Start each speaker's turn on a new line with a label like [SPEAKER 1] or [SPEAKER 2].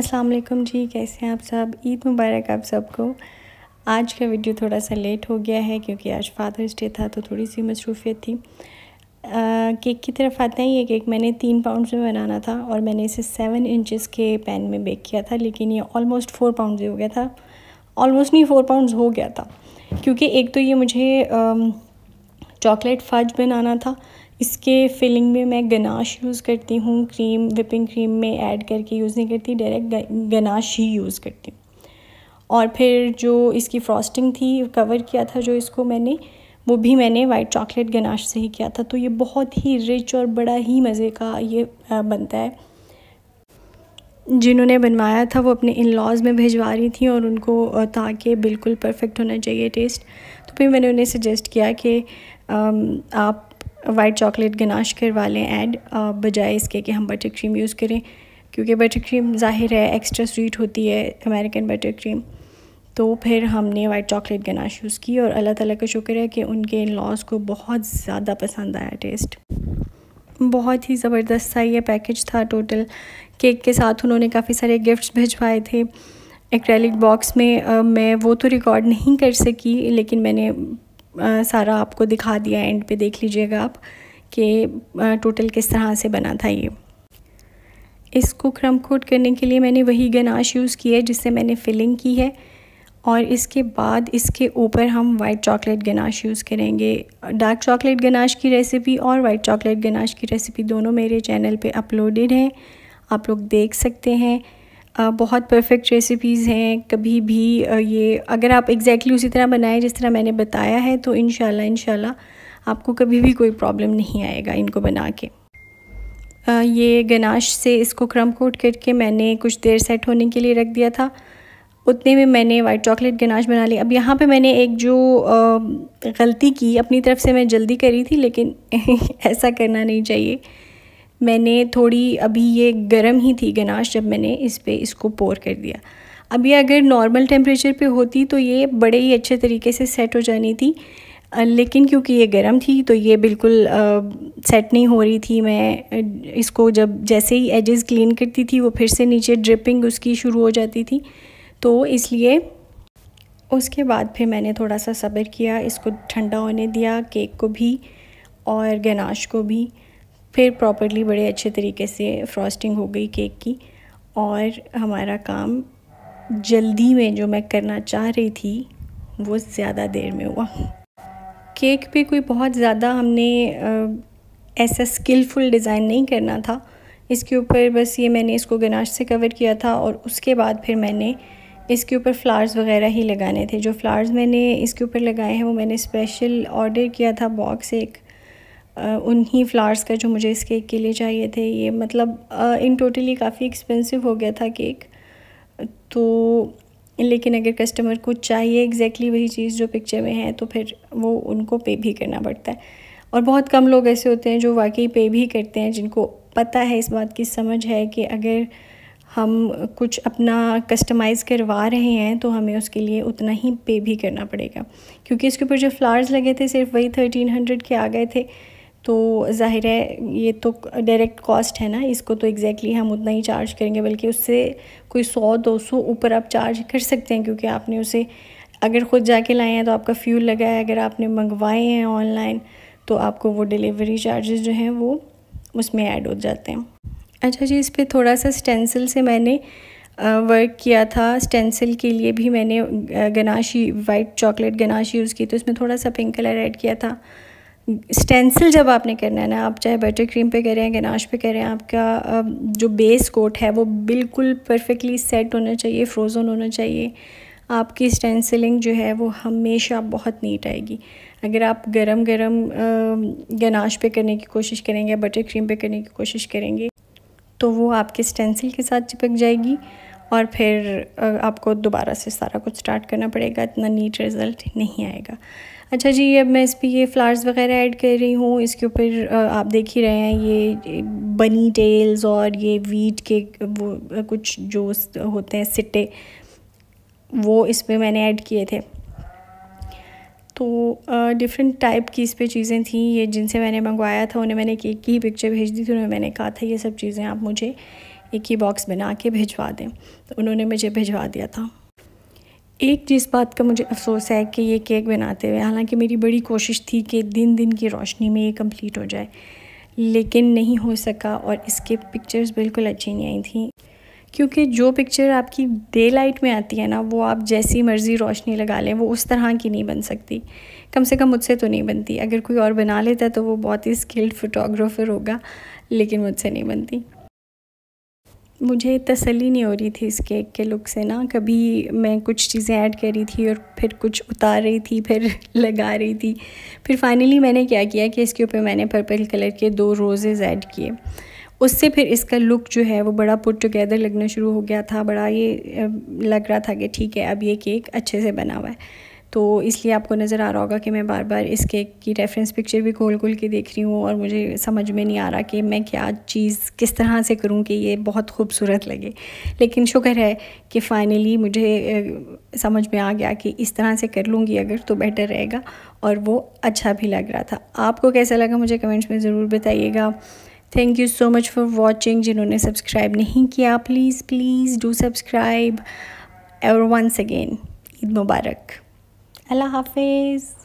[SPEAKER 1] अस्सलाम वालेकुम जी कैसे हैं आप सब ईद मुबारक आप सबको आज का वीडियो थोड़ा सा लेट हो गया है क्योंकि आज फादर्स डे था तो थोड़ी सी मसरूफियत थी आ, केक की तरफ आते हैं ये केक मैंने तीन पाउंड में बनाना था और मैंने इसे सेवन इंचेस के पैन में बेक किया था लेकिन ये ऑलमोस्ट फोर पाउंड हो गया था ऑलमोस्ट नहीं फोर पाउंड हो गया था क्योंकि एक तो ये मुझे चॉकलेट फज बनाना था इसके फिलिंग में मैं गनाश यूज़ करती हूँ क्रीम विपिंग क्रीम में ऐड करके यूज़ नहीं करती डायरेक्ट गनाश ही यूज़ करती हूँ और फिर जो इसकी फ्रॉस्टिंग थी कवर किया था जो इसको मैंने वो भी मैंने वाइट चॉकलेट गनाश से ही किया था तो ये बहुत ही रिच और बड़ा ही मज़े का ये बनता है जिन्होंने बनवाया था वो अपने इन लॉज़ में भिजवा रही थी और उनको ताकि बिल्कुल परफेक्ट होना चाहिए टेस्ट तो फिर मैंने उन्हें सजेस्ट किया कि आप वाइट चॉकलेट गनाश करवा लें ऐड बजाय इसके कि हम बटर क्रीम यूज़ करें क्योंकि बटर क्रीम ज़ाहिर है एक्स्ट्रा स्वीट होती है अमेरिकन बटर क्रीम तो फिर हमने वाइट चॉकलेट गनाश यूज़ की और अल्लाह ताला का शुक्र है कि उनके इन लॉस को बहुत ज़्यादा पसंद आया टेस्ट बहुत ही ज़बरदस्त था ये पैकेज था टोटल केक के साथ उन्होंने काफ़ी सारे गिफ्ट्स भिजवाए थे एक्रेलिक बॉक्स में आ, मैं वो तो रिकॉर्ड नहीं कर सकी लेकिन मैंने सारा आपको दिखा दिया एंड पे देख लीजिएगा आप कि टोटल किस तरह से बना था ये इसको क्रम कोट करने के लिए मैंने वही गनाश यूज़ की है जिससे मैंने फिलिंग की है और इसके बाद इसके ऊपर हम वाइट चॉकलेट गनाश यूज़ करेंगे डार्क चॉकलेट गनाश की रेसिपी और वाइट चॉकलेट गनाश की रेसिपी दोनों मेरे चैनल पे अपलोडेड हैं आप लोग देख सकते हैं बहुत परफेक्ट रेसिपीज़ हैं कभी भी ये अगर आप एग्जैक्टली उसी तरह बनाएं जिस तरह मैंने बताया है तो इन शाला आपको कभी भी कोई प्रॉब्लम नहीं आएगा इनको बना के ये गनाश से इसको क्रम कोट करके मैंने कुछ देर सेट होने के लिए रख दिया था उतने में मैंने वाइट चॉकलेट गनाश बना ली अब यहाँ पे मैंने एक जो गलती की अपनी तरफ से मैं जल्दी करी थी लेकिन ऐसा करना नहीं चाहिए मैंने थोड़ी अभी ये गर्म ही थी गनाश जब मैंने इस पर इसको पोर कर दिया अभी अगर नॉर्मल टेम्परेचर पे होती तो ये बड़े ही अच्छे तरीके से सेट हो जानी थी लेकिन क्योंकि ये गर्म थी तो ये बिल्कुल सेट नहीं हो रही थी मैं इसको जब जैसे ही एजेस क्लीन करती थी वो फिर से नीचे ड्रिपिंग उसकी शुरू हो जाती थी तो इसलिए उसके बाद फिर मैंने थोड़ा सा सब्र किया इसको ठंडा होने दिया केक को भी और गनाश को भी फिर प्रॉपरली बड़े अच्छे तरीके से फ्रॉस्टिंग हो गई केक की और हमारा काम जल्दी में जो मैं करना चाह रही थी वो ज़्यादा देर में हुआ केक पे कोई बहुत ज़्यादा हमने ऐसा स्किलफुल डिज़ाइन नहीं करना था इसके ऊपर बस ये मैंने इसको गनाश से कवर किया था और उसके बाद फिर मैंने इसके ऊपर फ्लावर्स वगैरह ही लगाने थे जो फ्लावर्स मैंने इसके ऊपर लगाए हैं वो मैंने स्पेशल ऑर्डर किया था बॉक्स एक उन्हीं फ्लावर्स का जो मुझे इस केक के लिए चाहिए थे ये मतलब इन टोटली काफ़ी एक्सपेंसिव हो गया था केक तो लेकिन अगर कस्टमर को चाहिए एग्जैक्टली वही चीज़ जो पिक्चर में है तो फिर वो उनको पे भी करना पड़ता है और बहुत कम लोग ऐसे होते हैं जो वाकई पे भी करते हैं जिनको पता है इस बात की समझ है कि अगर हम कुछ अपना कस्टमाइज़ करवा रहे हैं तो हमें उसके लिए उतना ही पे भी करना पड़ेगा क्योंकि इसके ऊपर जो फ्लावर्स लगे थे सिर्फ वही थर्टीन हंड्रेड के आ गए थे तो ज़ाहिर है ये तो डायरेक्ट कॉस्ट है ना इसको तो एग्जैक्टली exactly हम उतना ही चार्ज करेंगे बल्कि उससे कोई सौ दो सौ ऊपर आप चार्ज कर सकते हैं क्योंकि आपने उसे अगर ख़ुद जाके लाए हैं तो आपका फ्यूल लगा है अगर आपने मंगवाए हैं ऑनलाइन तो आपको वो डिलीवरी चार्जेस जो हैं वो उसमें ऐड हो जाते हैं अच्छा जी इस पर थोड़ा सा स्टेंसिल से मैंने वर्क किया था स्टेंसिल के लिए भी मैंने ganache white chocolate ganache use की तो इसमें थोड़ा सा पिंक कलर ऐड किया था स्टेंसिल जब आपने करना है ना आप चाहे बटर क्रीम पे करें गनाश पे करें आपका जो बेस कोट है वो बिल्कुल परफेक्टली सेट होना चाहिए फ्रोज़न होना चाहिए आपकी स्टेंसिलिंग जो है वो हमेशा बहुत नीट आएगी अगर आप गरम गरम गनाश पे करने की कोशिश करेंगे बटर क्रीम पे करने की कोशिश करेंगे तो वो आपके स्टेंसिल के साथ चिपक जाएगी और फिर आपको दोबारा से सारा कुछ स्टार्ट करना पड़ेगा इतना नीट रिज़ल्ट नहीं आएगा अच्छा जी अब मैं इस पर ये फ्लावर्स वगैरह ऐड कर रही हूँ इसके ऊपर आप देख ही रहे हैं ये बनी टेल्स और ये वीट के वो कुछ जो होते हैं सिट्टे वो इस पर मैंने ऐड किए थे तो डिफरेंट टाइप की इस पर चीज़ें थी ये जिनसे मैंने मंगवाया था उन्हें मैंने केक की ही पिक्चर भेज दी थी उन्हें मैंने कहा था ये सब चीज़ें आप मुझे एक ही बॉक्स बना के भिजवा दें तो उन्होंने मुझे भिजवा दिया था एक जिस बात का मुझे अफसोस है कि ये केक बनाते हुए हालांकि मेरी बड़ी कोशिश थी कि दिन दिन की रोशनी में ये कंप्लीट हो जाए लेकिन नहीं हो सका और इसके पिक्चर्स बिल्कुल अच्छी नहीं आई थी क्योंकि जो पिक्चर आपकी डे लाइट में आती है ना वो आप जैसी मर्ज़ी रोशनी लगा लें वो उस तरह की नहीं बन सकती कम से कम मुझसे तो नहीं बनती अगर कोई और बना लेता तो वो बहुत ही स्किल्ड फोटोग्राफ़र होगा लेकिन मुझसे नहीं बनती मुझे तसली नहीं हो रही थी इस केक के लुक से ना कभी मैं कुछ चीज़ें ऐड कर रही थी और फिर कुछ उतार रही थी फिर लगा रही थी फिर फाइनली मैंने क्या किया कि इसके ऊपर मैंने पर्पल कलर के दो रोज़ेज़ ऐड किए उससे फिर इसका लुक जो है वो बड़ा पुट टुगेदर लगना शुरू हो गया था बड़ा ये लग रहा था कि ठीक है अब ये केक अच्छे से बना हुआ है तो इसलिए आपको नज़र आ रहा होगा कि मैं बार बार इस केक की रेफरेंस पिक्चर भी खोल खोल के देख रही हूँ और मुझे समझ में नहीं आ रहा कि मैं क्या चीज़ किस तरह से करूँ कि ये बहुत खूबसूरत लगे लेकिन शुक्र है कि फ़ाइनली मुझे समझ में आ गया कि इस तरह से कर लूँगी अगर तो बेटर रहेगा और वो अच्छा भी लग रहा था आपको कैसा लगा मुझे कमेंट्स में ज़रूर बताइएगा thank you so much for watching जिन्होंने सब्सक्राइब नहीं किया प्लीज़ प्लीज़ डू सब्सक्राइब और वंस अगेन ईद मुबारक Allah face.